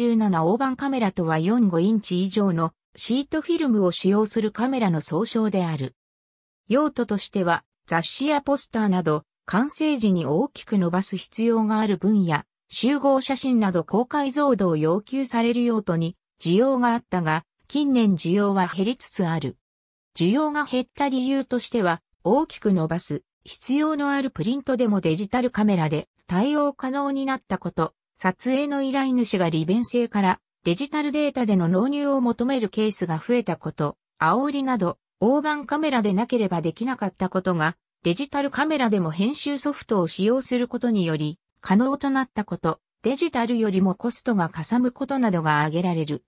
17大判カメラとは45インチ以上のシートフィルムを使用するカメラの総称である。用途としては雑誌やポスターなど完成時に大きく伸ばす必要がある分野、集合写真など高解像度を要求される用途に需要があったが、近年需要は減りつつある。需要が減った理由としては、大きく伸ばす必要のあるプリントでもデジタルカメラで対応可能になったこと、撮影の依頼主が利便性からデジタルデータでの納入を求めるケースが増えたこと、煽りなど、大判カメラでなければできなかったことが、デジタルカメラでも編集ソフトを使用することにより、可能となったこと、デジタルよりもコストがかさむことなどが挙げられる。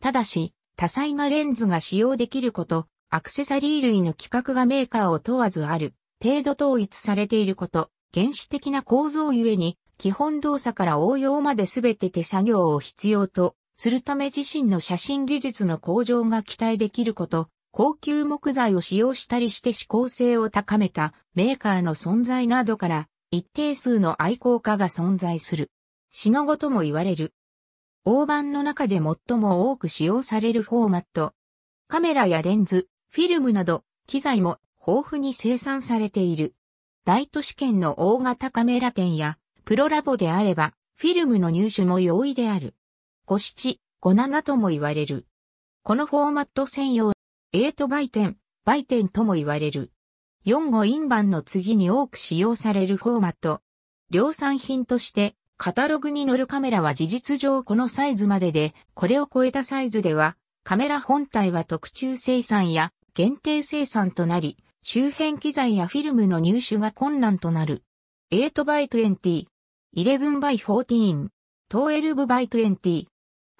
ただし、多彩なレンズが使用できること、アクセサリー類の規格がメーカーを問わずある、程度統一されていること、原始的な構造ゆえに、基本動作から応用まで全て手作業を必要とするため自身の写真技術の向上が期待できること、高級木材を使用したりして指向性を高めたメーカーの存在などから一定数の愛好家が存在する。死のごとも言われる。大盤の中で最も多く使用されるフォーマット。カメラやレンズ、フィルムなど、機材も豊富に生産されている。大都市圏の大型カメラ店やプロラボであれば、フィルムの入手も容易である。57、57とも言われる。このフォーマット専用、8倍点、倍点とも言われる。4号バンの次に多く使用されるフォーマット。量産品として、カタログに載るカメラは事実上このサイズまでで、これを超えたサイズでは、カメラ本体は特注生産や限定生産となり、周辺機材やフィルムの入手が困難となる。8x20 11 by 14 12 by 20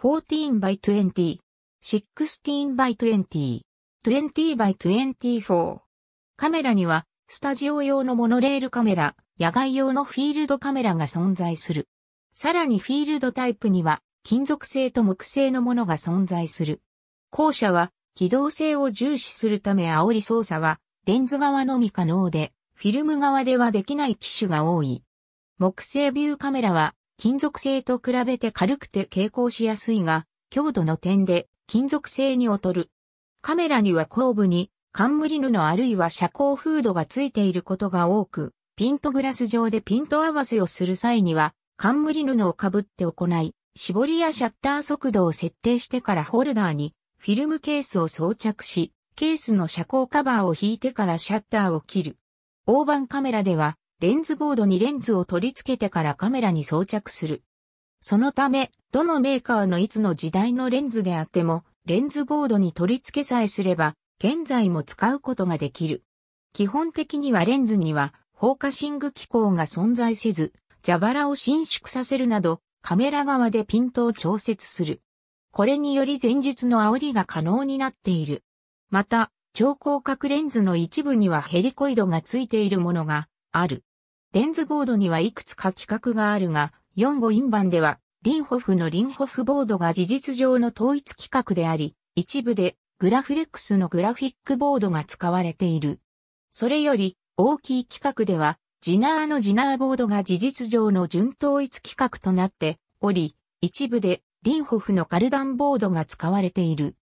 14 by 20 16 by 20 20 by 24カメラにはスタジオ用のモノレールカメラ、野外用のフィールドカメラが存在する。さらにフィールドタイプには金属製と木製のものが存在する。後者は機動性を重視するため煽り操作はレンズ側のみ可能で、フィルム側ではできない機種が多い。木製ビューカメラは金属製と比べて軽くて傾向しやすいが、強度の点で金属製に劣る。カメラには後部に冠布あるいは遮光フードがついていることが多く、ピントグラス上でピント合わせをする際には、冠布をかぶって行い、絞りやシャッター速度を設定してからホルダーにフィルムケースを装着し、ケースの遮光カバーを引いてからシャッターを切る。大判カメラではレンズボードにレンズを取り付けてからカメラに装着する。そのため、どのメーカーのいつの時代のレンズであっても、レンズボードに取り付けさえすれば、現在も使うことができる。基本的にはレンズには、フォーカシング機構が存在せず、蛇腹を伸縮させるなど、カメラ側でピントを調節する。これにより前述の煽りが可能になっている。また、超広角レンズの一部にはヘリコイドがついているものがある。レンズボードにはいくつか規格があるが、4号バ版では、リンホフのリンホフボードが事実上の統一規格であり、一部でグラフレックスのグラフィックボードが使われている。それより大きい規格では、ジナーのジナーボードが事実上の準統一規格となっており、一部でリンホフのカルダンボードが使われている。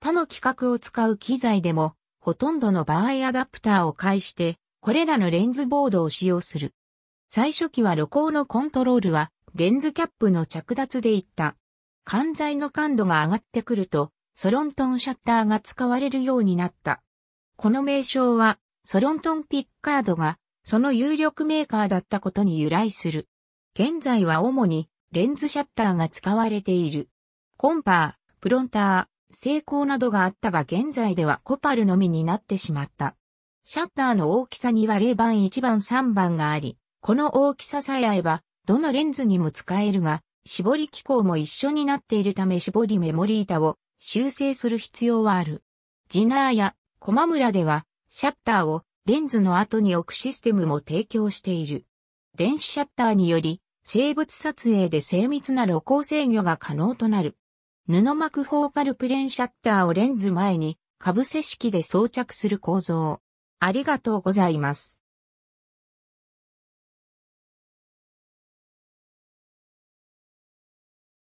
他の規格を使う機材でも、ほとんどの場合アダプターを介してこれらのレンズボードを使用する。最初期は露光のコントロールはレンズキャップの着脱でいった。管材の感度が上がってくると、ソロントンシャッターが使われるようになった。この名称は、ソロントンピッカードが、その有力メーカーだったことに由来する。現在は主に、レンズシャッターが使われている。コンパー、プロンター、成功などがあったが現在ではコパルのみになってしまった。シャッターの大きさには0番1番3番があり、この大きささえ合えば、どのレンズにも使えるが、絞り機構も一緒になっているため絞りメモリー板を修正する必要はある。ジナーやコマ村では、シャッターをレンズの後に置くシステムも提供している。電子シャッターにより、生物撮影で精密な露光制御が可能となる。布膜フォーカルプレーンシャッターをレンズ前に、被せ式で装着する構造。ありがとうございます。